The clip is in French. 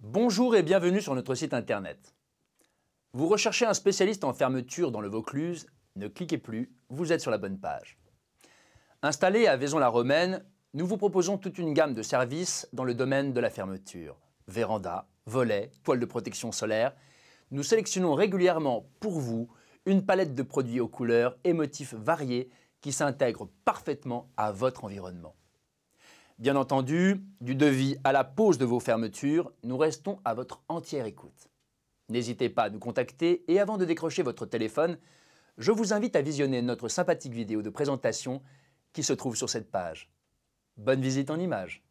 Bonjour et bienvenue sur notre site internet. Vous recherchez un spécialiste en fermeture dans le Vaucluse Ne cliquez plus, vous êtes sur la bonne page. Installé à Vaison-la-Romaine, nous vous proposons toute une gamme de services dans le domaine de la fermeture. Véranda, volets, toiles de protection solaire. Nous sélectionnons régulièrement pour vous une palette de produits aux couleurs et motifs variés qui s'intègrent parfaitement à votre environnement. Bien entendu, du devis à la pause de vos fermetures, nous restons à votre entière écoute. N'hésitez pas à nous contacter et avant de décrocher votre téléphone, je vous invite à visionner notre sympathique vidéo de présentation qui se trouve sur cette page. Bonne visite en images